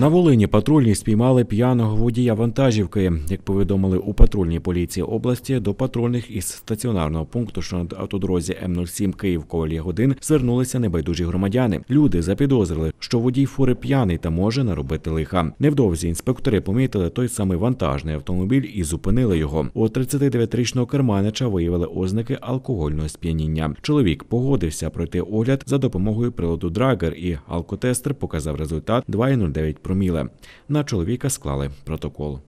На Волині патрульні спіймали п'яного водія вантажівки. Як повідомили у патрульній поліції області, до патрульних із стаціонарного пункту, що на автодорозі М07 Київ колія годин звернулися небайдужі громадяни. Люди запідозрили, що водій фури п'яний та може наробити лиха. Невдовзі інспектори помітили той самий вантажний автомобіль і зупинили його. У 39-річного керманича виявили ознаки алкогольного сп'яніння. Чоловік погодився пройти огляд за допомогою приладу драгер, і алкотестер показав результат 2,09 проміле. На чоловіка склали протокол.